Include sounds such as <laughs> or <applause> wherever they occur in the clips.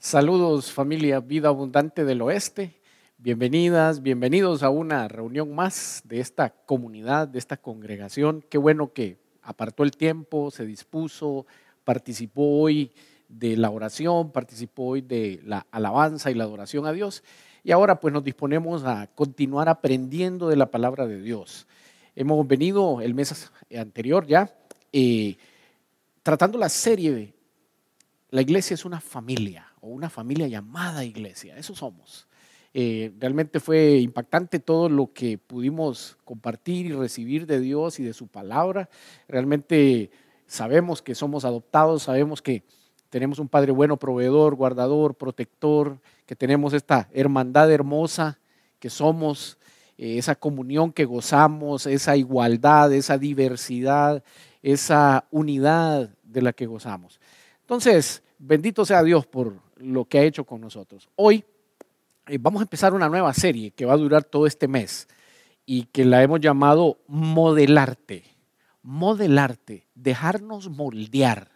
Saludos familia Vida Abundante del Oeste. Bienvenidas, bienvenidos a una reunión más de esta comunidad, de esta congregación. Qué bueno que apartó el tiempo, se dispuso, participó hoy de la oración, participó hoy de la alabanza y la adoración a Dios. Y ahora pues nos disponemos a continuar aprendiendo de la palabra de Dios. Hemos venido el mes anterior ya eh, tratando la serie de La iglesia es una familia o una familia llamada iglesia, eso somos. Eh, realmente fue impactante todo lo que pudimos compartir y recibir de Dios y de su palabra. Realmente sabemos que somos adoptados, sabemos que tenemos un Padre bueno, proveedor, guardador, protector, que tenemos esta hermandad hermosa que somos, eh, esa comunión que gozamos, esa igualdad, esa diversidad, esa unidad de la que gozamos. Entonces, bendito sea Dios por lo que ha hecho con nosotros. Hoy eh, vamos a empezar una nueva serie que va a durar todo este mes y que la hemos llamado Modelarte. Modelarte, dejarnos moldear.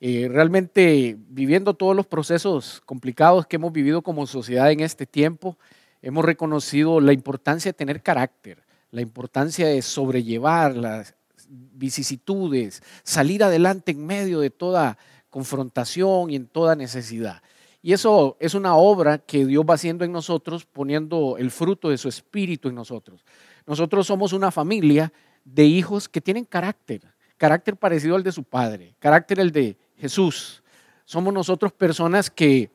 Eh, realmente viviendo todos los procesos complicados que hemos vivido como sociedad en este tiempo, hemos reconocido la importancia de tener carácter, la importancia de sobrellevar las vicisitudes, salir adelante en medio de toda confrontación y en toda necesidad. Y eso es una obra que Dios va haciendo en nosotros, poniendo el fruto de su espíritu en nosotros. Nosotros somos una familia de hijos que tienen carácter, carácter parecido al de su padre, carácter el de Jesús. Somos nosotros personas que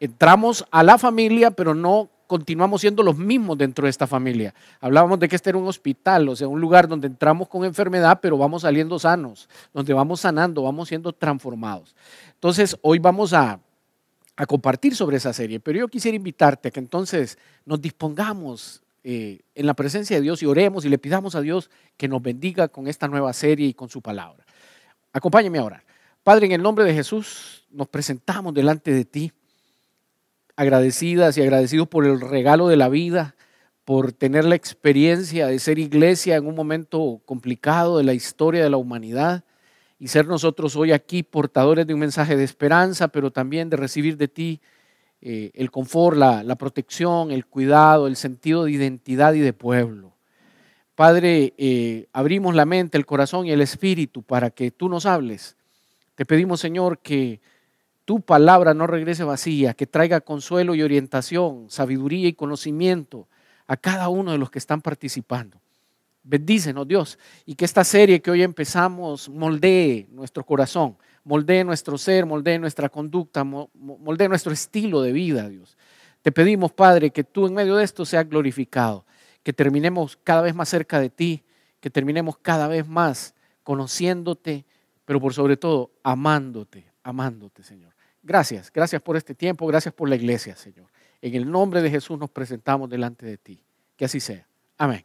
entramos a la familia, pero no continuamos siendo los mismos dentro de esta familia. Hablábamos de que este era un hospital, o sea, un lugar donde entramos con enfermedad, pero vamos saliendo sanos, donde vamos sanando, vamos siendo transformados. Entonces, hoy vamos a a compartir sobre esa serie, pero yo quisiera invitarte a que entonces nos dispongamos eh, en la presencia de Dios y oremos y le pidamos a Dios que nos bendiga con esta nueva serie y con su palabra. Acompáñeme a orar. Padre, en el nombre de Jesús nos presentamos delante de ti, agradecidas y agradecidos por el regalo de la vida, por tener la experiencia de ser iglesia en un momento complicado de la historia de la humanidad y ser nosotros hoy aquí portadores de un mensaje de esperanza, pero también de recibir de ti eh, el confort, la, protección, el cuidado, el sentido de identidad y de pueblo. Padre, eh, abrimos la mente, el corazón y el espíritu para que tú nos hables. Te pedimos, Señor, que tu palabra no regrese vacía, que traiga consuelo y orientación, sabiduría y conocimiento a cada uno de los que están participando. Bendícenos, Dios, y que esta serie que hoy empezamos moldee nuestro corazón, moldee nuestro ser, moldee nuestra conducta, moldee nuestro estilo de vida, Dios. Te pedimos, Padre, que tú en medio de esto seas glorificado, que terminemos cada vez más cerca de ti, que terminemos cada vez más conociéndote, pero por sobre todo amándote, amándote, Señor. Gracias, gracias por este tiempo, gracias por la iglesia, Señor. En el nombre de Jesús nos presentamos delante de ti. Que así sea. Amén.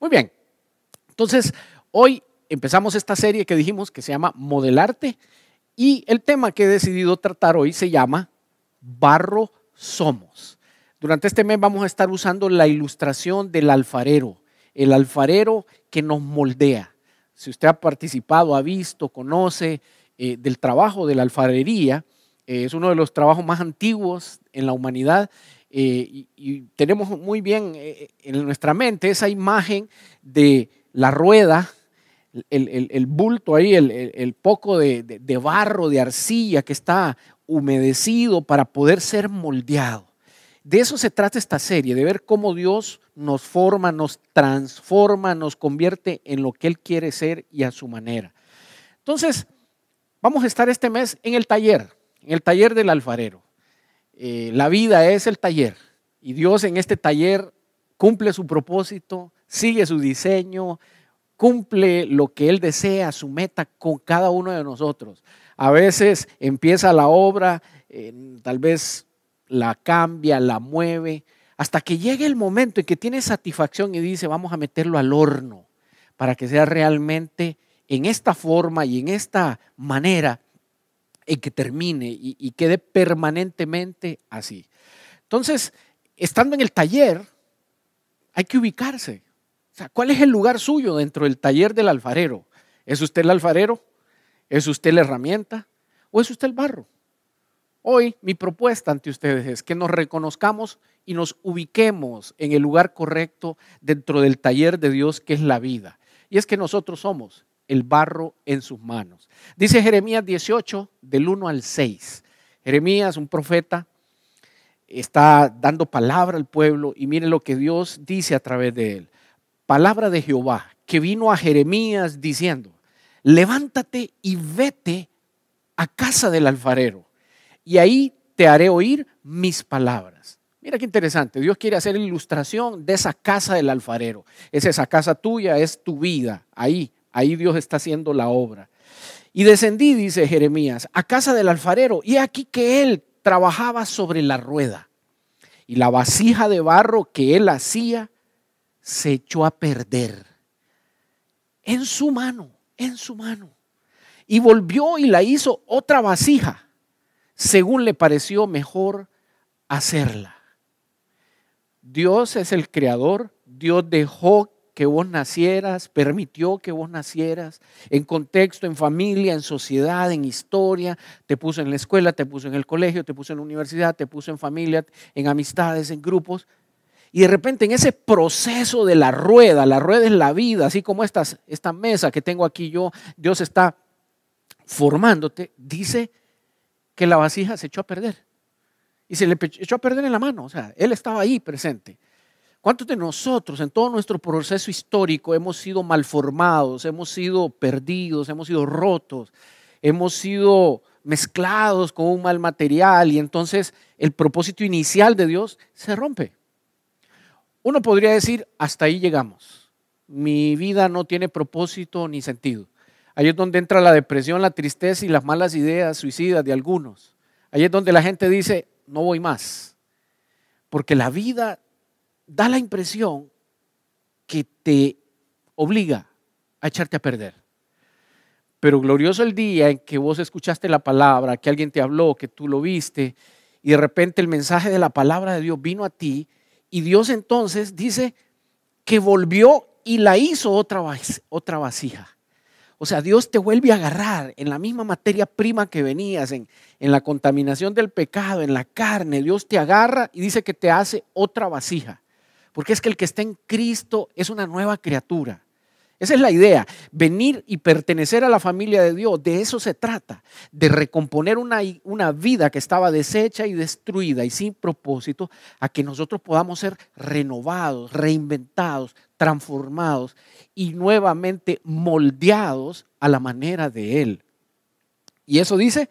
Muy bien. Entonces, hoy empezamos esta serie que dijimos que se llama Modelarte y el tema que he decidido tratar hoy se llama Barro Somos. Durante este mes vamos a estar usando la ilustración del alfarero, el alfarero que nos moldea. Si usted ha participado, ha visto, conoce eh, del trabajo de la alfarería, eh, es uno de los trabajos más antiguos en la humanidad eh, y, tenemos muy bien eh, eh, en nuestra mente esa imagen de la rueda, el, bulto ahí, el, poco de barro, de arcilla que está humedecido para poder ser moldeado. De eso se trata esta serie, de ver cómo Dios nos forma, nos transforma, nos convierte en lo que Él quiere ser y a su manera. Entonces, vamos a estar este mes en el taller, en el taller del alfarero. Eh, la vida es el taller y Dios en este taller cumple su propósito, sigue su diseño, cumple lo que Él desea, su meta con cada uno de nosotros. A veces empieza la obra, eh, tal vez la cambia, la mueve, hasta que llegue el momento en que tiene satisfacción y dice, vamos a meterlo al horno para que sea realmente en esta forma y en esta manera en que termine y, y quede permanentemente así. Entonces, estando en el taller, hay que ubicarse. O sea, ¿cuál es el lugar suyo dentro del taller del alfarero? ¿Es usted el alfarero? ¿Es usted la herramienta? ¿O es usted el barro? Hoy mi propuesta ante ustedes es que nos reconozcamos y nos ubiquemos en el lugar correcto dentro del taller de Dios que es la vida. Y es que nosotros somos el barro en sus manos. Dice Jeremías 18, del 1 al 6. Jeremías, un profeta, está dando palabra al pueblo y mire lo que Dios dice a través de él. Palabra de Jehová que vino a Jeremías diciendo, levántate y vete a casa del alfarero y ahí te haré oír mis palabras. Mira qué interesante, Dios quiere hacer ilustración de esa casa del alfarero. Es esa casa tuya, es tu vida, ahí Ahí Dios está haciendo la obra. Y descendí, dice Jeremías, a casa del alfarero, y aquí que él trabajaba sobre la rueda. Y la vasija de barro que él hacía se echó a perder en su mano, en su mano. Y volvió y la hizo otra vasija, según le pareció mejor hacerla. Dios es el creador, Dios dejó que vos nacieras, permitió que vos nacieras, en contexto, en familia, en sociedad, en historia, te puso en la escuela, te puso en el colegio, te puso en la universidad, te puso en familia, en amistades, en grupos. Y de repente en ese proceso de la rueda, la rueda es la vida, así como esta mesa que tengo aquí yo, Dios está formándote, dice que la vasija se echó a perder. Y se le echó a perder en la mano, o sea, él estaba ahí presente. ¿Cuántos de nosotros en todo nuestro proceso histórico hemos sido malformados, hemos sido perdidos, hemos sido rotos, hemos sido mezclados con un mal material y entonces el propósito inicial de Dios se rompe? Uno podría decir, hasta ahí llegamos. Mi vida no tiene propósito ni sentido. Ahí es donde entra la depresión, la tristeza y las malas ideas suicidas de algunos. Ahí es donde la gente dice, no voy más. Porque la vida da la impresión que te obliga a echarte a perder. Pero glorioso el día en que vos escuchaste la palabra, que alguien te habló, que tú lo viste, y de repente el mensaje de la palabra de Dios vino a ti, y Dios entonces dice que volvió y la hizo otra, otra vasija. O sea, Dios te vuelve a agarrar en la misma materia prima que venías, en, en, la contaminación del pecado, en la carne. Dios te agarra y dice que te hace otra vasija. Porque es que el que está en Cristo es una nueva criatura. Esa es la idea, venir y pertenecer a la familia de Dios. De eso se trata, de recomponer una, una, vida que estaba deshecha y destruida y sin propósito, a que nosotros podamos ser renovados, reinventados, transformados y nuevamente moldeados a la manera de Él. Y eso dice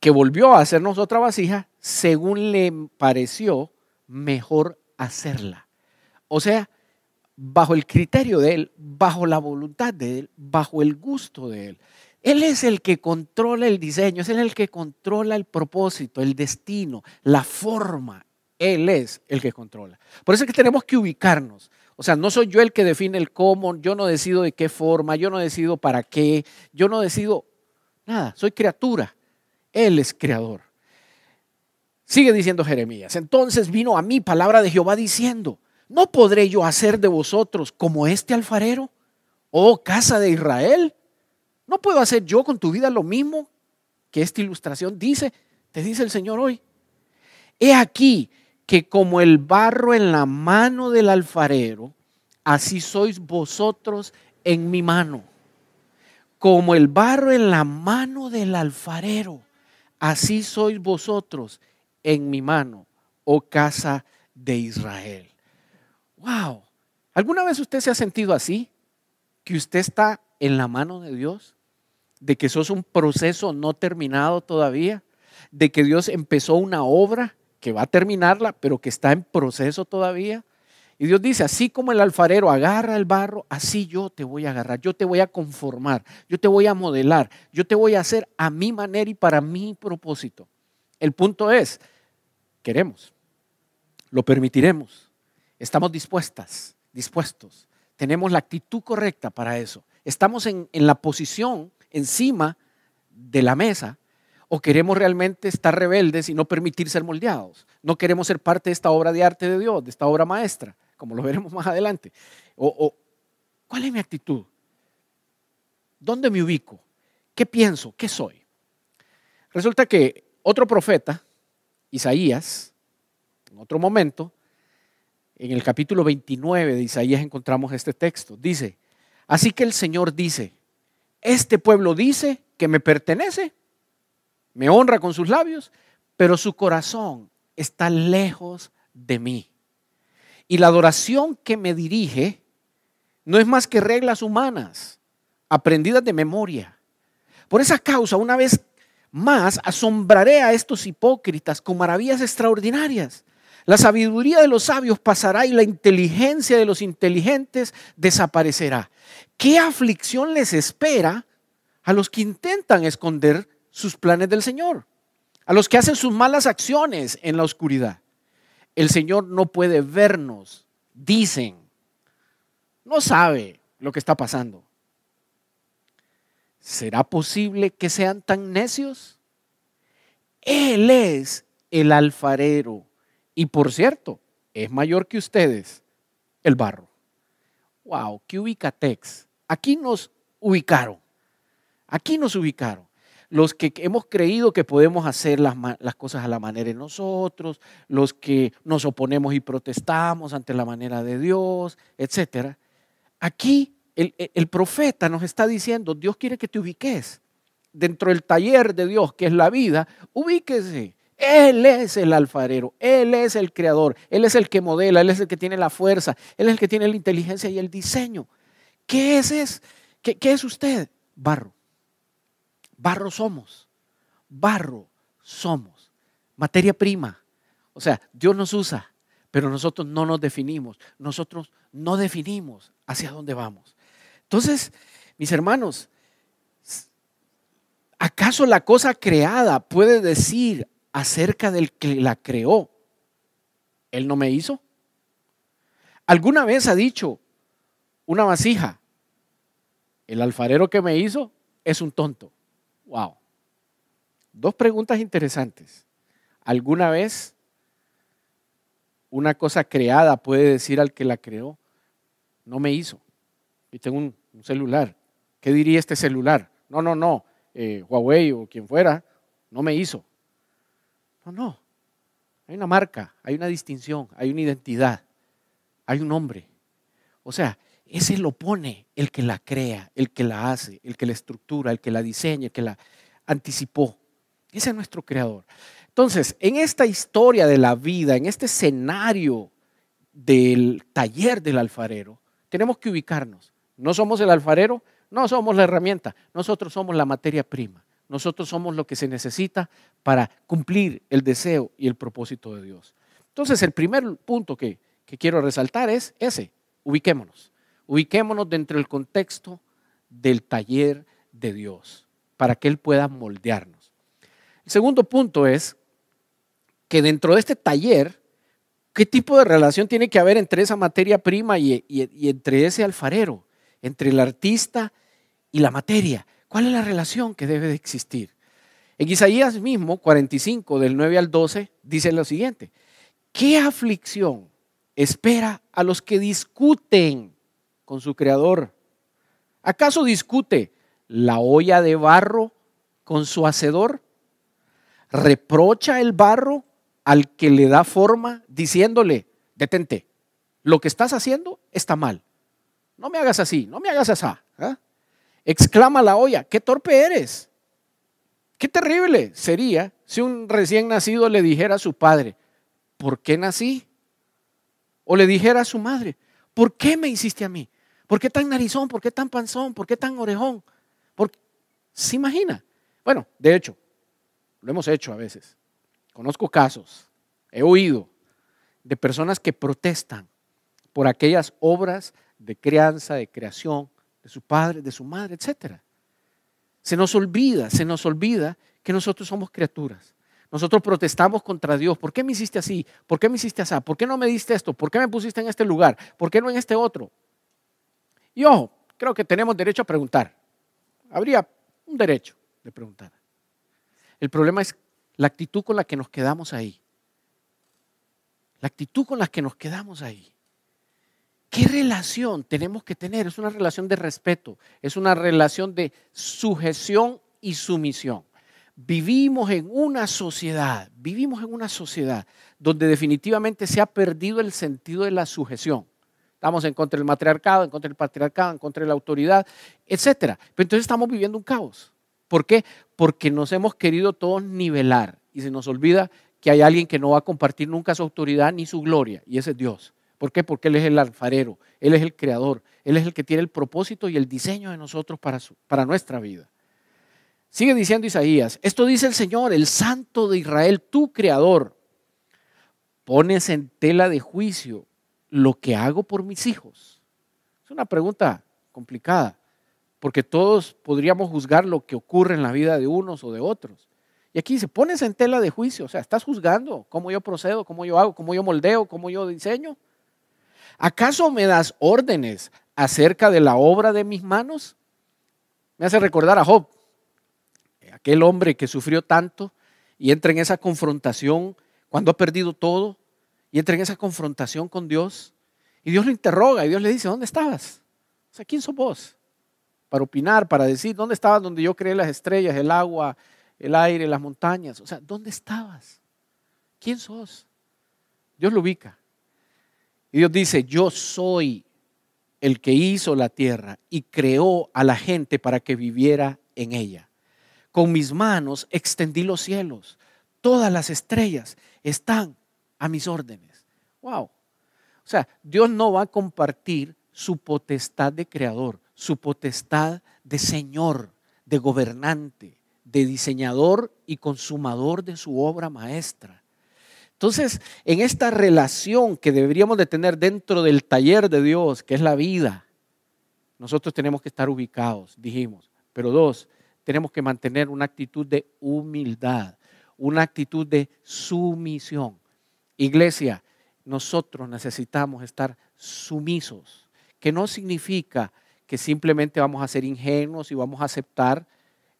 que volvió a hacernos otra vasija según le pareció mejor hacerla. O sea, bajo el criterio de Él, bajo la voluntad de Él, bajo el gusto de Él. Él es el que controla el diseño, es el que controla el propósito, el destino, la forma. Él es el que controla. Por eso es que tenemos que ubicarnos. O sea, no soy yo el que define el cómo, yo no decido de qué forma, yo no decido para qué, yo no decido nada, soy criatura. Él es creador. Sigue diciendo Jeremías. Entonces vino a mí palabra de Jehová diciendo, ¿no podré yo hacer de vosotros como este alfarero? Oh, casa de Israel, ¿no puedo hacer yo con tu vida lo mismo que esta ilustración dice? Te dice el Señor hoy. He aquí que como el barro en la mano del alfarero, así sois vosotros en mi mano. Como el barro en la mano del alfarero, así sois vosotros en mi mano, oh casa de Israel. Wow. ¿Alguna vez usted se ha sentido así? Que usted está en la mano de Dios, de que sos un proceso no terminado todavía, de que Dios empezó una obra que va a terminarla, pero que está en proceso todavía. Y Dios dice, así como el alfarero agarra el barro, así yo te voy a agarrar, yo te voy a conformar, yo te voy a modelar, yo te voy a hacer a mi manera y para mi propósito. El punto es, queremos, lo permitiremos, Estamos dispuestas, dispuestos. Tenemos la actitud correcta para eso. Estamos en, en la posición encima de la mesa o queremos realmente estar rebeldes y no permitir ser moldeados. No queremos ser parte de esta obra de arte de Dios, de esta obra maestra, como lo veremos más adelante. ¿Cuál es mi actitud? ¿Dónde me ubico? ¿Qué pienso? ¿Qué soy? Resulta que otro profeta, Isaías, en otro momento, en el capítulo 29 de Isaías encontramos este texto. Dice, así que el Señor dice, este pueblo dice que me pertenece, me honra con sus labios, pero su corazón está lejos de mí. Y la adoración que me dirige no es más que reglas humanas, aprendidas de memoria. Por esa causa, una vez más, asombraré a estos hipócritas con maravillas extraordinarias. La sabiduría de los sabios pasará y la inteligencia de los inteligentes desaparecerá. ¿Qué aflicción les espera a los que intentan esconder sus planes del Señor? A los que hacen sus malas acciones en la oscuridad. El Señor no puede vernos, dicen. No sabe lo que está pasando. ¿Será posible que sean tan necios? Él es el alfarero y por cierto, es mayor que ustedes el barro. ¡Wow! ¡Qué ubicatex! Aquí nos ubicaron. Aquí nos ubicaron. Los que hemos creído que podemos hacer las, cosas a la manera de nosotros, los que nos oponemos y protestamos ante la manera de Dios, etc. Aquí el profeta nos está diciendo, Dios quiere que te ubiques. Dentro del taller de Dios, que es la vida, ubíquese. Él es el alfarero, Él es el creador, Él es el que modela, Él es el que tiene la fuerza, Él es el que tiene la inteligencia y el diseño. ¿Qué es, es? qué es usted? Barro. Barro somos. Barro somos. Materia prima. O sea, Dios nos usa, pero nosotros no nos definimos. Nosotros no definimos hacia dónde vamos. Entonces, mis hermanos, ¿acaso la cosa creada puede decir acerca del que la creó. Él no me hizo. ¿Alguna vez ha dicho una vasija? El alfarero que me hizo es un tonto. Wow. Dos preguntas interesantes. ¿Alguna vez una cosa creada puede decir al que la creó, no me hizo? Y tengo un, celular. ¿Qué diría este celular? No, no, no. Eh, Huawei o quien fuera, no me hizo. No, no. Hay una marca, hay una distinción, hay una identidad, hay un hombre. O sea, ese lo pone el que la crea, el que la hace, el que la estructura, el que la diseña, el que la anticipó. Ese es nuestro creador. Entonces, en esta historia de la vida, en este escenario del taller del alfarero, tenemos que ubicarnos. No somos el alfarero, no somos la herramienta, nosotros somos la materia prima nosotros somos lo que se necesita para cumplir el deseo y el propósito de Dios. Entonces, el primer punto que, quiero resaltar es ese, ubiquémonos. Ubiquémonos dentro del contexto del taller de Dios, para que Él pueda moldearnos. El segundo punto es que dentro de este taller, ¿qué tipo de relación tiene que haber entre esa materia prima y entre ese alfarero, entre el artista y la materia? ¿Cuál es la relación que debe de existir? En Isaías mismo, 45, del 9 al 12, dice lo siguiente. ¿Qué aflicción espera a los que discuten con su creador? ¿Acaso discute la olla de barro con su hacedor? ¿Reprocha el barro al que le da forma diciéndole, detente, lo que estás haciendo está mal? No me hagas así, no me hagas así. ¿ah? Exclama la olla, qué torpe eres. Qué terrible sería si un recién nacido le dijera a su padre, ¿por qué nací? O le dijera a su madre, ¿por qué me hiciste a mí? ¿Por qué tan narizón? ¿Por qué tan panzón? ¿Por qué tan orejón? ¿Se imagina? Bueno, de hecho, lo hemos hecho a veces. Conozco casos, he oído de personas que protestan por aquellas obras de crianza, de creación de su padre, de su madre, etc. Se nos olvida, se nos olvida que nosotros somos criaturas. Nosotros protestamos contra Dios. ¿Por qué me hiciste así? ¿Por qué me hiciste así? ¿Por qué no me diste esto? ¿Por qué me pusiste en este lugar? ¿Por qué no en este otro? Y ojo, creo que tenemos derecho a preguntar. Habría un derecho de preguntar. El problema es la actitud con la que nos quedamos ahí. La actitud con la que nos quedamos ahí. ¿Qué relación tenemos que tener? Es una relación de respeto, es una relación de sujeción y sumisión. Vivimos en una sociedad, vivimos en una sociedad donde definitivamente se ha perdido el sentido de la sujeción. Estamos en contra del matriarcado, en contra del patriarcado, en contra de la autoridad, etc. Pero entonces estamos viviendo un caos. ¿Por qué? Porque nos hemos querido todos nivelar y se nos olvida que hay alguien que no va a compartir nunca su autoridad ni su gloria, y ese es Dios. ¿Por qué? Porque Él es el alfarero, Él es el creador, Él es el que tiene el propósito y el diseño de nosotros para, para nuestra vida. Sigue diciendo Isaías, esto dice el Señor, el Santo de Israel, tu creador. Pones en tela de juicio lo que hago por mis hijos. Es una pregunta complicada, porque todos podríamos juzgar lo que ocurre en la vida de unos o de otros. Y aquí dice, pones en tela de juicio, o sea, estás juzgando cómo yo procedo, cómo yo hago, cómo yo moldeo, cómo yo diseño. ¿Acaso me das órdenes acerca de la obra de mis manos? Me hace recordar a Job, aquel hombre que sufrió tanto y entra en esa confrontación cuando ha perdido todo y entra en esa confrontación con Dios. Y Dios lo interroga y Dios le dice, ¿dónde estabas? O sea, ¿quién sos vos? Para opinar, para decir, ¿dónde estabas donde yo creé las estrellas, el agua, el aire, las montañas? O sea, ¿dónde estabas? ¿Quién sos? Dios lo ubica. Y Dios dice, yo soy el que hizo la tierra y creó a la gente para que viviera en ella. Con mis manos extendí los cielos. Todas las estrellas están a mis órdenes. Wow. O sea, Dios no va a compartir su potestad de creador, su potestad de señor, de gobernante, de diseñador y consumador de su obra maestra. Entonces, en esta relación que deberíamos de tener dentro del taller de Dios, que es la vida, nosotros tenemos que estar ubicados, dijimos. Pero dos, tenemos que mantener una actitud de humildad, una actitud de sumisión. Iglesia, nosotros necesitamos estar sumisos, que no significa que simplemente vamos a ser ingenuos y vamos a aceptar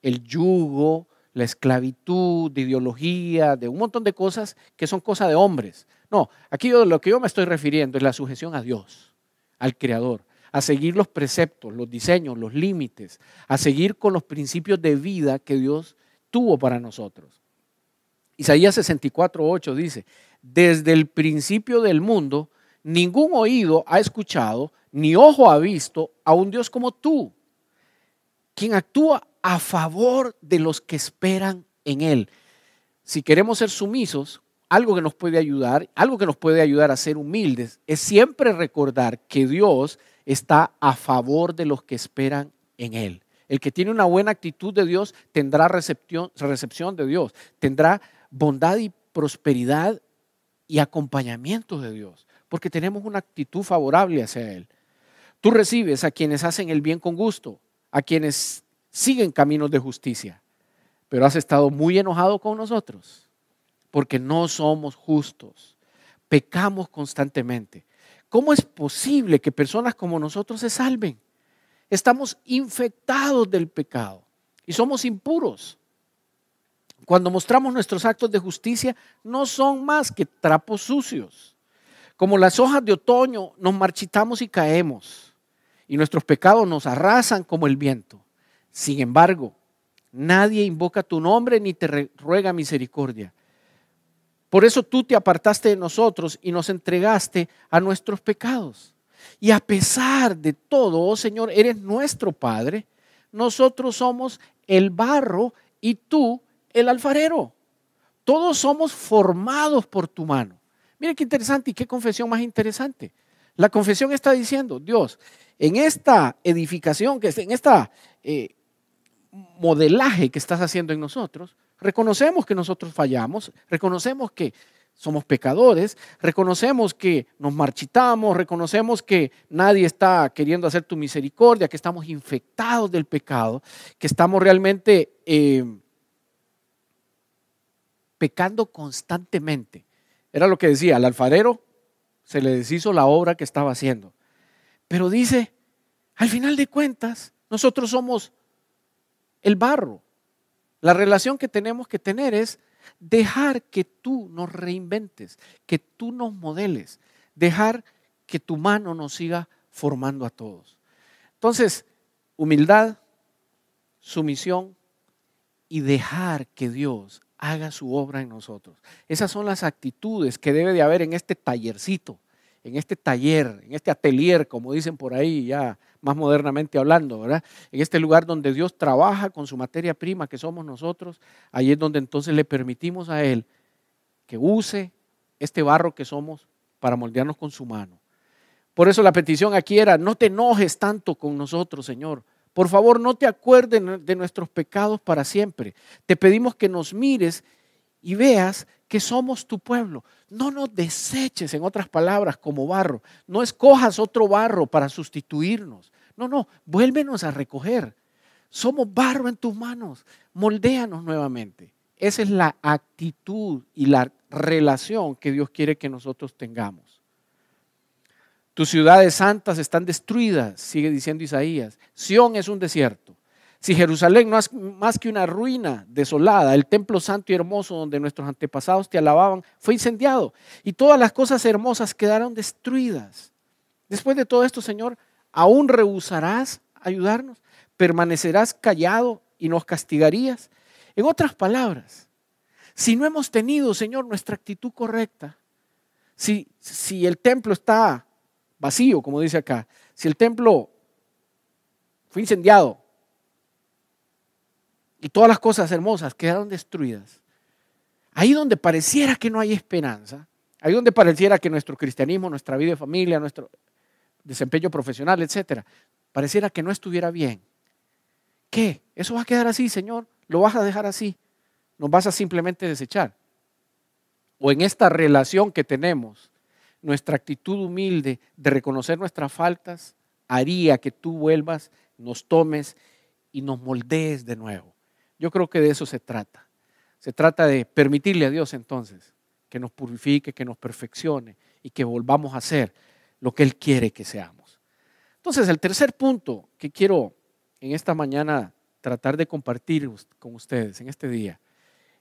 el yugo la esclavitud, de ideología, de un montón de cosas que son cosas de hombres. No, aquí lo que yo me estoy refiriendo es la sujeción a Dios, al Creador, a seguir los preceptos, los diseños, los límites, a seguir con los principios de vida que Dios tuvo para nosotros. Isaías 64, dice, desde el principio del mundo, ningún oído ha escuchado, ni ojo ha visto a un Dios como tú quien actúa a favor de los que esperan en Él. Si queremos ser sumisos, algo que nos puede ayudar, algo que nos puede ayudar a ser humildes, es siempre recordar que Dios está a favor de los que esperan en Él. El que tiene una buena actitud de Dios tendrá recepción, recepción de Dios, tendrá bondad y prosperidad y acompañamiento de Dios, porque tenemos una actitud favorable hacia Él. Tú recibes a quienes hacen el bien con gusto, a quienes siguen caminos de justicia, pero has estado muy enojado con nosotros porque no somos justos, pecamos constantemente. ¿Cómo es posible que personas como nosotros se salven? Estamos infectados del pecado y somos impuros. Cuando mostramos nuestros actos de justicia, no son más que trapos sucios. Como las hojas de otoño, nos marchitamos y caemos y nuestros pecados nos arrasan como el viento. Sin embargo, nadie invoca tu nombre ni te ruega misericordia. Por eso tú te apartaste de nosotros y nos entregaste a nuestros pecados. Y a pesar de todo, oh Señor, eres nuestro Padre. Nosotros somos el barro y tú el alfarero. Todos somos formados por tu mano. Mira qué interesante y qué confesión más interesante. La confesión está diciendo, Dios, en esta edificación, que en este modelaje que estás haciendo en nosotros, reconocemos que nosotros fallamos, reconocemos que somos pecadores, reconocemos que nos marchitamos, reconocemos que nadie está queriendo hacer tu misericordia, que estamos infectados del pecado, que estamos realmente eh, pecando constantemente. Era lo que decía, el alfarero se le deshizo la obra que estaba haciendo. Pero dice, al final de cuentas, nosotros somos el barro. La relación que tenemos que tener es dejar que tú nos reinventes, que tú nos modeles, dejar que tu mano nos siga formando a todos. Entonces, humildad, sumisión y dejar que Dios haga su obra en nosotros. Esas son las actitudes que debe de haber en este tallercito, en este taller, en este atelier, como dicen por ahí ya más modernamente hablando, ¿verdad? En este lugar donde Dios trabaja con su materia prima que somos nosotros, ahí es donde entonces le permitimos a Él que use este barro que somos para moldearnos con su mano. Por eso la petición aquí era, no te enojes tanto con nosotros, Señor, por favor, no te acuerdes de nuestros pecados para siempre. Te pedimos que nos mires y veas que somos tu pueblo. No nos deseches, en otras palabras, como barro. No escojas otro barro para sustituirnos. No, no, vuélvenos a recoger. Somos barro en tus manos. Moldéanos nuevamente. Esa es la actitud y la relación que Dios quiere que nosotros tengamos. Tus ciudades santas están destruidas, sigue diciendo Isaías. Sión es un desierto. Si Jerusalén no es más que una ruina desolada, el templo santo y hermoso donde nuestros antepasados te alababan fue incendiado y todas las cosas hermosas quedaron destruidas. Después de todo esto, Señor, ¿aún rehusarás ayudarnos? ¿Permanecerás callado y nos castigarías? En otras palabras, si no hemos tenido, Señor, nuestra actitud correcta, si, si el templo está vacío, como dice acá. Si el templo fue incendiado y todas las cosas hermosas quedaron destruidas, ahí donde pareciera que no hay esperanza, ahí donde pareciera que nuestro cristianismo, nuestra vida de familia, nuestro desempeño profesional, etcétera, pareciera que no estuviera bien. ¿Qué? ¿Eso va a quedar así, Señor? ¿Lo vas a dejar así? ¿Nos vas a simplemente desechar? ¿O en esta relación que tenemos nuestra actitud humilde de reconocer nuestras faltas haría que tú vuelvas, nos tomes y nos moldees de nuevo. Yo creo que de eso se trata. Se trata de permitirle a Dios entonces que nos purifique, que nos perfeccione y que volvamos a ser lo que Él quiere que seamos. Entonces, el tercer punto que quiero en esta mañana tratar de compartir con ustedes en este día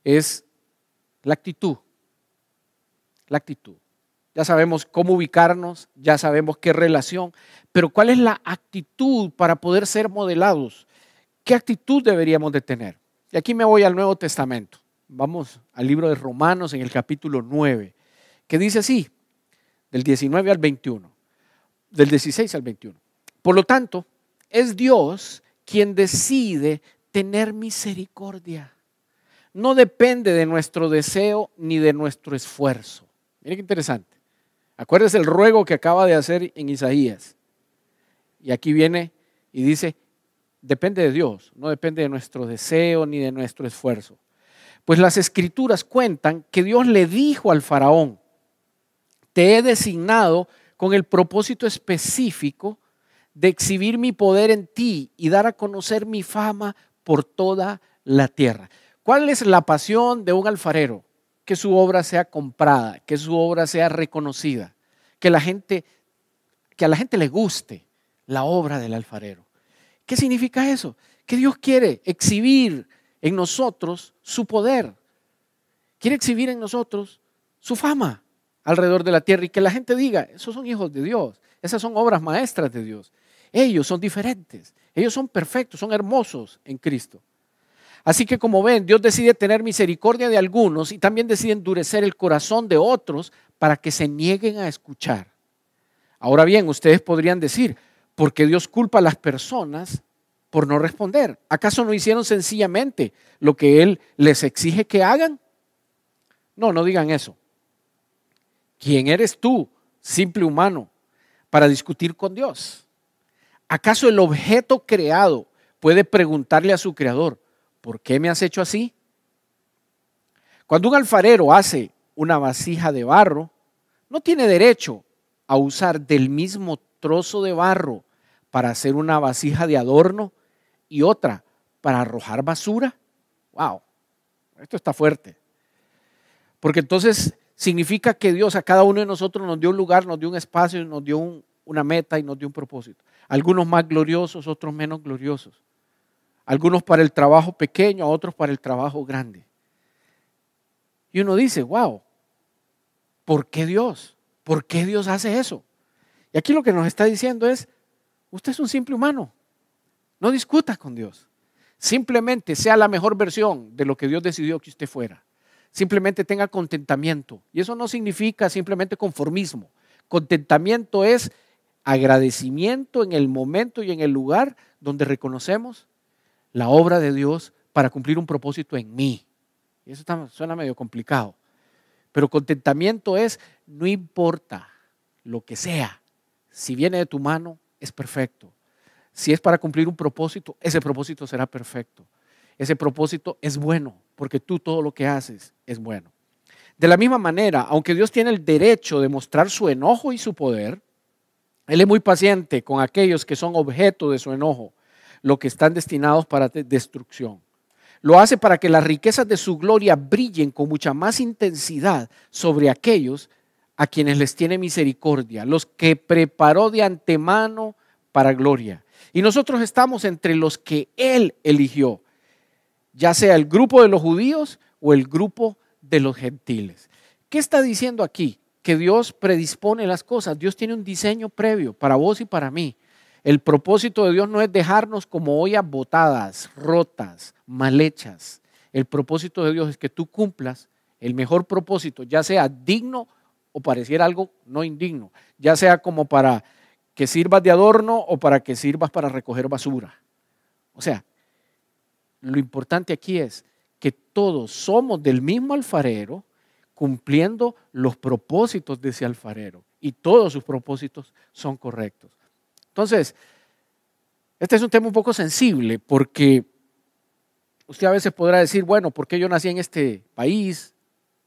es la actitud. La actitud ya sabemos cómo ubicarnos, ya sabemos qué relación, pero ¿cuál es la actitud para poder ser modelados? ¿Qué actitud deberíamos de tener? Y aquí me voy al Nuevo Testamento. Vamos al libro de Romanos en el capítulo 9, que dice así, del 19 al 21, del 16 al 21. Por lo tanto, es Dios quien decide tener misericordia. No depende de nuestro deseo ni de nuestro esfuerzo. Miren qué interesante. Acuérdese el ruego que acaba de hacer en Isaías. Y aquí viene y dice, depende de Dios, no depende de nuestro deseo ni de nuestro esfuerzo. Pues las escrituras cuentan que Dios le dijo al faraón, te he designado con el propósito específico de exhibir mi poder en ti y dar a conocer mi fama por toda la tierra. ¿Cuál es la pasión de un alfarero? que su obra sea comprada, que su obra sea reconocida, que la gente que a la gente le guste la obra del alfarero. ¿Qué significa eso? Que Dios quiere exhibir en nosotros su poder. Quiere exhibir en nosotros su fama alrededor de la tierra y que la gente diga, esos son hijos de Dios, esas son obras maestras de Dios. Ellos son diferentes, ellos son perfectos, son hermosos en Cristo. Así que como ven, Dios decide tener misericordia de algunos y también decide endurecer el corazón de otros para que se nieguen a escuchar. Ahora bien, ustedes podrían decir, ¿por qué Dios culpa a las personas por no responder? ¿Acaso no hicieron sencillamente lo que Él les exige que hagan? No, no digan eso. ¿Quién eres tú, simple humano, para discutir con Dios? ¿Acaso el objeto creado puede preguntarle a su creador, ¿por qué me has hecho así? Cuando un alfarero hace una vasija de barro, no tiene derecho a usar del mismo trozo de barro para hacer una vasija de adorno y otra para arrojar basura. ¡Wow! Esto está fuerte. Porque entonces significa que Dios a cada uno de nosotros nos dio un lugar, nos dio un espacio, nos dio una meta y nos dio un propósito. Algunos más gloriosos, otros menos gloriosos algunos para el trabajo pequeño, otros para el trabajo grande. Y uno dice, wow, ¿por qué Dios? ¿Por qué Dios hace eso? Y aquí lo que nos está diciendo es, usted es un simple humano, no discuta con Dios. Simplemente sea la mejor versión de lo que Dios decidió que usted fuera. Simplemente tenga contentamiento. Y eso no significa simplemente conformismo. Contentamiento es agradecimiento en el momento y en el lugar donde reconocemos la obra de Dios para cumplir un propósito en mí. Y eso suena medio complicado. Pero contentamiento es, no importa lo que sea, si viene de tu mano, es perfecto. Si es para cumplir un propósito, ese propósito será perfecto. Ese propósito es bueno, porque tú todo lo que haces es bueno. De la misma manera, aunque Dios tiene el derecho de mostrar su enojo y su poder, Él es muy paciente con aquellos que son objeto de su enojo lo que están destinados para destrucción. Lo hace para que las riquezas de su gloria brillen con mucha más intensidad sobre aquellos a quienes les tiene misericordia, los que preparó de antemano para gloria. Y nosotros estamos entre los que Él eligió, ya sea el grupo de los judíos o el grupo de los gentiles. ¿Qué está diciendo aquí? Que Dios predispone las cosas, Dios tiene un diseño previo para vos y para mí. El propósito de Dios no es dejarnos como ollas botadas, rotas, mal hechas. El propósito de Dios es que tú cumplas el mejor propósito, ya sea digno o pareciera algo no indigno, ya sea como para que sirvas de adorno o para que sirvas para recoger basura. O sea, lo importante aquí es que todos somos del mismo alfarero cumpliendo los propósitos de ese alfarero y todos sus propósitos son correctos. Entonces, este es un tema un poco sensible porque usted a veces podrá decir, bueno, ¿por qué yo nací en este país?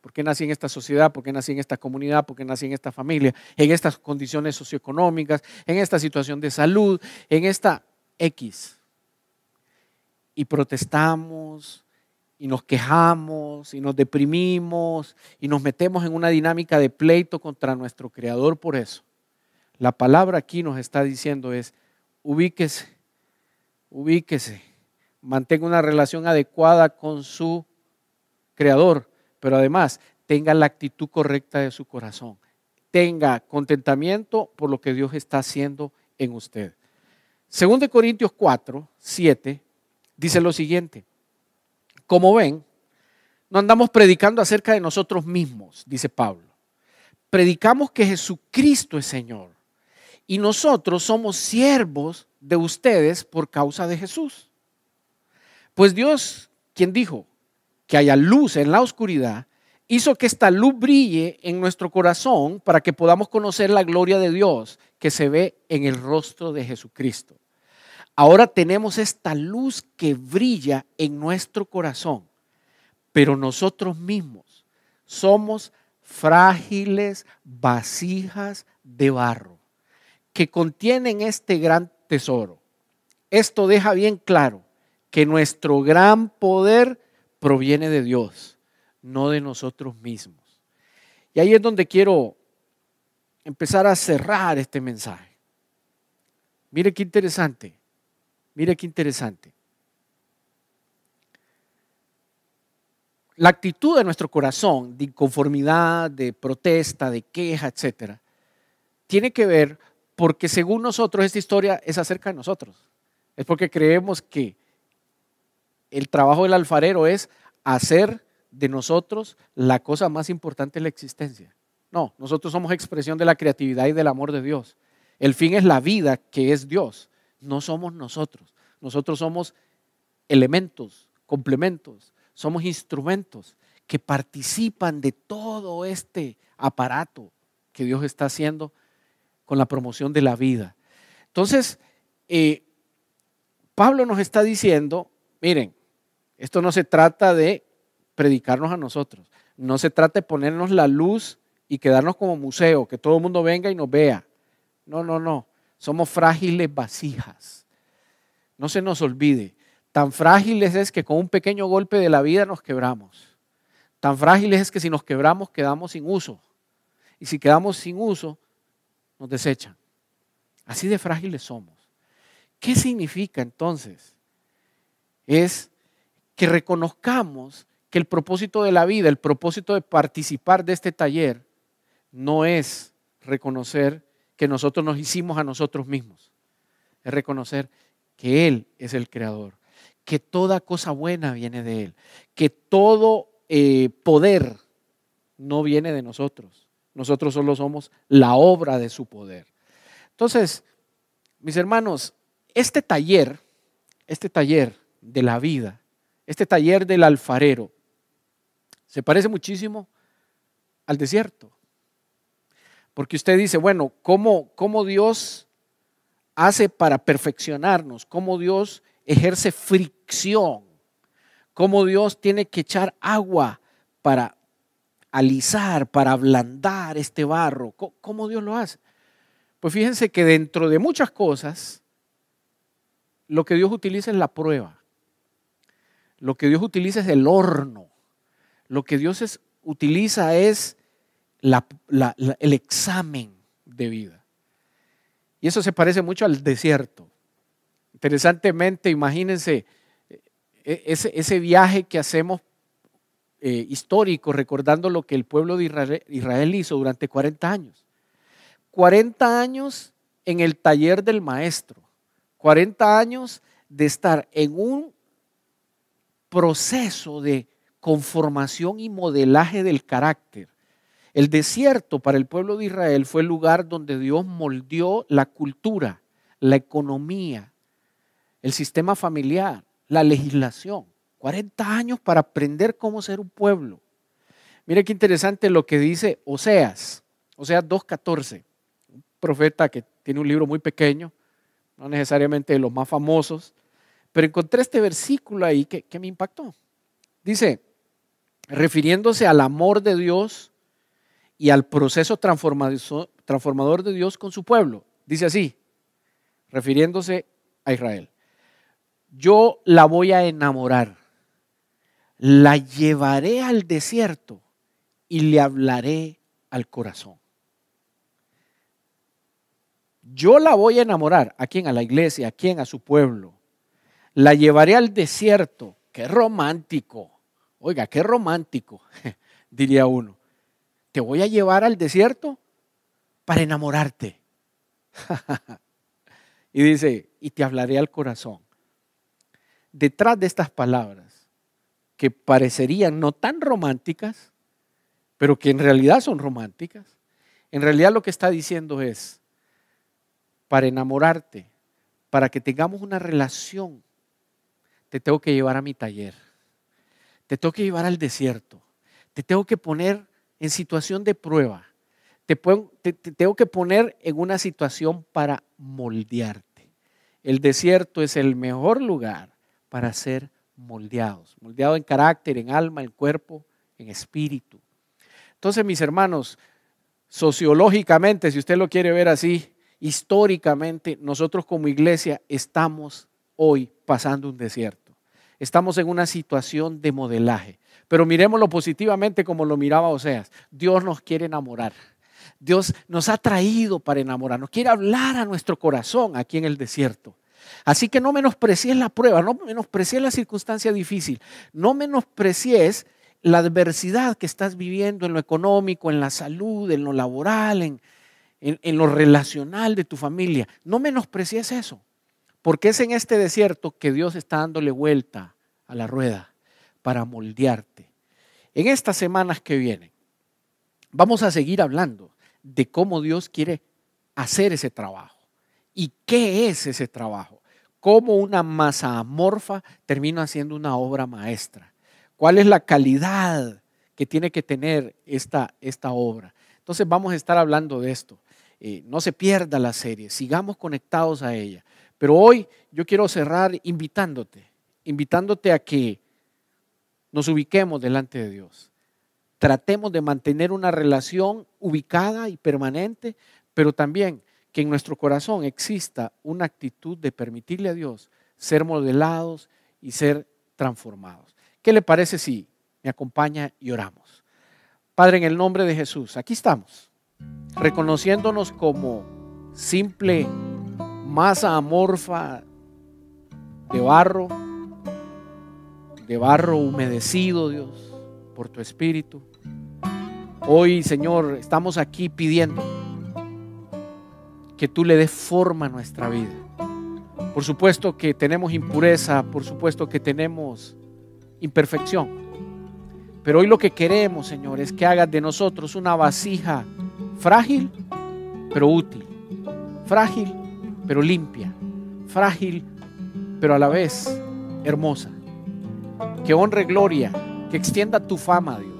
¿Por qué nací en esta sociedad? ¿Por qué nací en esta comunidad? ¿Por qué nací en esta familia? En estas condiciones socioeconómicas, en esta situación de salud, en esta X. Y protestamos, y nos quejamos y nos deprimimos y nos metemos en una dinámica de pleito contra nuestro Creador por eso. La palabra aquí nos está diciendo es, ubíquese, ubíquese, mantenga una relación adecuada con su creador, pero además tenga la actitud correcta de su corazón, tenga contentamiento por lo que Dios está haciendo en usted. Según de Corintios 4, 7, dice lo siguiente, como ven, no andamos predicando acerca de nosotros mismos, dice Pablo. Predicamos que Jesucristo es Señor y nosotros somos siervos de ustedes por causa de Jesús. Pues Dios, quien dijo que haya luz en la oscuridad, hizo que esta luz brille en nuestro corazón para que podamos conocer la gloria de Dios que se ve en el rostro de Jesucristo. Ahora tenemos esta luz que brilla en nuestro corazón, pero nosotros mismos somos frágiles vasijas de barro que contienen este gran tesoro. Esto deja bien claro que nuestro gran poder proviene de Dios, no de nosotros mismos. Y ahí es donde quiero empezar a cerrar este mensaje. Mire qué interesante, mire qué interesante. La actitud de nuestro corazón, de inconformidad, de protesta, de queja, etcétera, tiene que ver porque según nosotros esta historia es acerca de nosotros. Es porque creemos que el trabajo del alfarero es hacer de nosotros la cosa más importante de la existencia. No, nosotros somos expresión de la creatividad y del amor de Dios. El fin es la vida que es Dios, no somos nosotros. Nosotros somos elementos, complementos, somos instrumentos que participan de todo este aparato que Dios está haciendo con la promoción de la vida. Entonces, eh, Pablo nos está diciendo, miren, esto no se trata de predicarnos a nosotros, no se trata de ponernos la luz y quedarnos como museo, que todo el mundo venga y nos vea. No, no, no, somos frágiles vasijas. No se nos olvide, tan frágiles es que con un pequeño golpe de la vida nos quebramos. Tan frágiles es que si nos quebramos quedamos sin uso. Y si quedamos sin uso, nos desechan. Así de frágiles somos. ¿Qué significa entonces? Es que reconozcamos que el propósito de la vida, el propósito de participar de este taller, no es reconocer que nosotros nos hicimos a nosotros mismos. Es reconocer que Él es el creador, que toda cosa buena viene de Él, que todo eh, poder no viene de nosotros, nosotros solo somos la obra de su poder. Entonces, mis hermanos, este taller, este taller de la vida, este taller del alfarero, se parece muchísimo al desierto. Porque usted dice, bueno, ¿cómo, cómo Dios hace para perfeccionarnos? ¿Cómo Dios ejerce fricción? ¿Cómo Dios tiene que echar agua para alisar, para ablandar este barro. ¿Cómo Dios lo hace? Pues fíjense que dentro de muchas cosas, lo que Dios utiliza es la prueba. Lo que Dios utiliza es el horno. Lo que Dios utiliza es el examen de vida. Y eso se parece mucho al desierto. Interesantemente, imagínense e-, e-, ese, ese viaje que hacemos eh, histórico recordando lo que el pueblo de Israel, Israel hizo durante 40 años. 40 años en el taller del maestro, 40 años de estar en un proceso de conformación y modelaje del carácter. El desierto para el pueblo de Israel fue el lugar donde Dios moldeó la cultura, la economía, el sistema familiar, la legislación. 40 años para aprender cómo ser un pueblo. Mira qué interesante lo que dice Oseas, Oseas 2.14, un profeta que tiene un libro muy pequeño, no necesariamente de los más famosos, pero encontré este versículo ahí que, que me impactó. Dice, refiriéndose al amor de Dios y al proceso transformador de Dios con su pueblo, dice así, refiriéndose a Israel, yo la voy a enamorar la llevaré al desierto y le hablaré al corazón. Yo la voy a enamorar. ¿A quién? A la iglesia, a quién? A su pueblo. La llevaré al desierto. Qué romántico. Oiga, qué romántico, <laughs> diría uno. Te voy a llevar al desierto para enamorarte. <laughs> y dice, y te hablaré al corazón. Detrás de estas palabras que parecerían no tan románticas, pero que en realidad son románticas. En realidad lo que está diciendo es, para enamorarte, para que tengamos una relación, te tengo que llevar a mi taller, te tengo que llevar al desierto, te tengo que poner en situación de prueba, te, tengo que poner en una situación para moldearte. El desierto es el mejor lugar para ser moldeados, moldeados en carácter, en alma, en cuerpo, en espíritu. Entonces, mis hermanos, sociológicamente, si usted lo quiere ver así, históricamente, nosotros como iglesia estamos hoy pasando un desierto. Estamos en una situación de modelaje. Pero miremoslo positivamente como lo miraba Oseas. Dios nos quiere enamorar. Dios nos ha traído para enamorarnos. Quiere hablar a nuestro corazón aquí en el desierto. Así que no menosprecies la prueba, no menosprecies la circunstancia difícil, no menosprecies la adversidad que estás viviendo en lo económico, en la salud, en lo laboral, en, en, lo relacional de tu familia. No menosprecies eso, porque es en este desierto que Dios está dándole vuelta a la rueda para moldearte. En estas semanas que vienen, vamos a seguir hablando de cómo Dios quiere hacer ese trabajo y qué es ese trabajo cómo una masa amorfa termina siendo una obra maestra. ¿Cuál es la calidad que tiene que tener esta, esta obra? Entonces vamos a estar hablando de esto. Eh, no se pierda la serie, sigamos conectados a ella. Pero hoy yo quiero cerrar invitándote, invitándote a que nos ubiquemos delante de Dios. Tratemos de mantener una relación ubicada y permanente, pero también que en nuestro corazón exista una actitud de permitirle a Dios ser modelados y ser transformados. ¿Qué le parece si me acompaña y oramos? Padre, en el nombre de Jesús, aquí estamos, reconociéndonos como simple masa amorfa de barro, de barro humedecido, Dios, por tu espíritu. Hoy, Señor, estamos aquí pidiendo que tú le des forma a nuestra vida. Por supuesto que tenemos impureza, por supuesto que tenemos imperfección. Pero hoy lo que queremos, Señor, es que hagas de nosotros una vasija frágil, pero útil. Frágil, pero limpia. Frágil, pero a la vez hermosa. Que honre gloria, que extienda tu fama, Dios.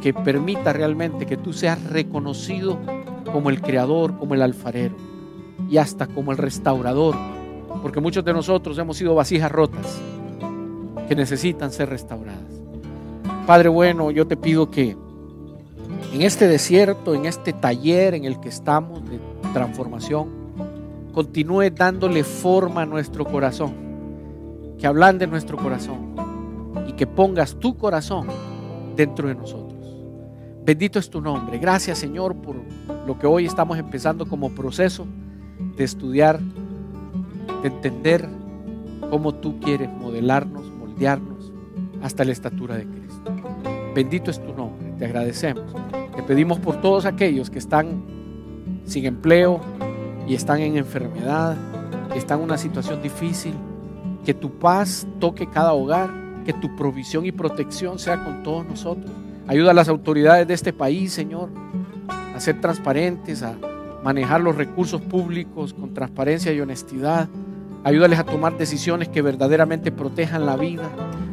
Que permita realmente que tú seas reconocido como el creador, como el alfarero y hasta como el restaurador, porque muchos de nosotros hemos sido vasijas rotas que necesitan ser restauradas. Padre bueno, yo te pido que en este desierto, en este taller en el que estamos de transformación, continúe dándole forma a nuestro corazón, que ablande nuestro corazón y que pongas tu corazón dentro de nosotros. Bendito es tu nombre. Gracias Señor por lo que hoy estamos empezando como proceso de estudiar, de entender cómo tú quieres modelarnos, moldearnos hasta la estatura de Cristo. Bendito es tu nombre. Te agradecemos. Te pedimos por todos aquellos que están sin empleo y están en enfermedad, que están en una situación difícil, que tu paz toque cada hogar, que tu provisión y protección sea con todos nosotros Ayuda a las autoridades de este país, Señor, a ser transparentes, a manejar los recursos públicos con transparencia y honestidad. Ayúdales a tomar decisiones que verdaderamente protejan la vida.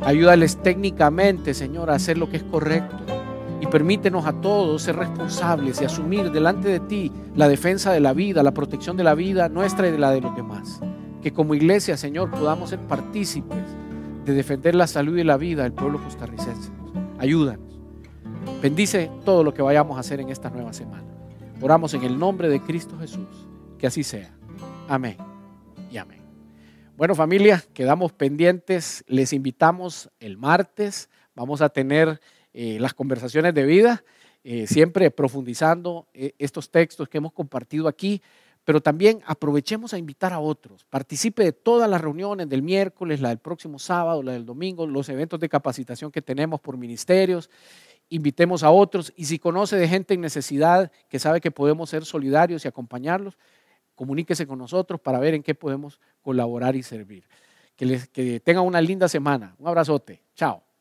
Ayúdales técnicamente, Señor, a hacer lo que es correcto. Y permítenos a todos ser responsables y asumir delante de ti la defensa de la vida, la protección de la vida nuestra y de la de los demás. Que como iglesia, Señor, podamos ser partícipes de defender la salud y la vida del pueblo costarricense. Ayúdanos. Bendice todo lo que vayamos a hacer en esta nueva semana. Oramos en el nombre de Cristo Jesús. Que así sea. Amén y amén. Bueno familia, quedamos pendientes. Les invitamos el martes. Vamos a tener eh, las conversaciones de vida, eh, siempre profundizando eh, estos textos que hemos compartido aquí pero también aprovechemos a invitar a otros. Participe de todas las reuniones del miércoles, la del próximo sábado, la del domingo, los eventos de capacitación que tenemos por ministerios invitemos a otros y si conoce de gente en necesidad que sabe que podemos ser solidarios y acompañarlos, comuníquese con nosotros para ver en qué podemos colaborar y servir. Que, les, que tengan una linda semana. Un abrazote. Chao.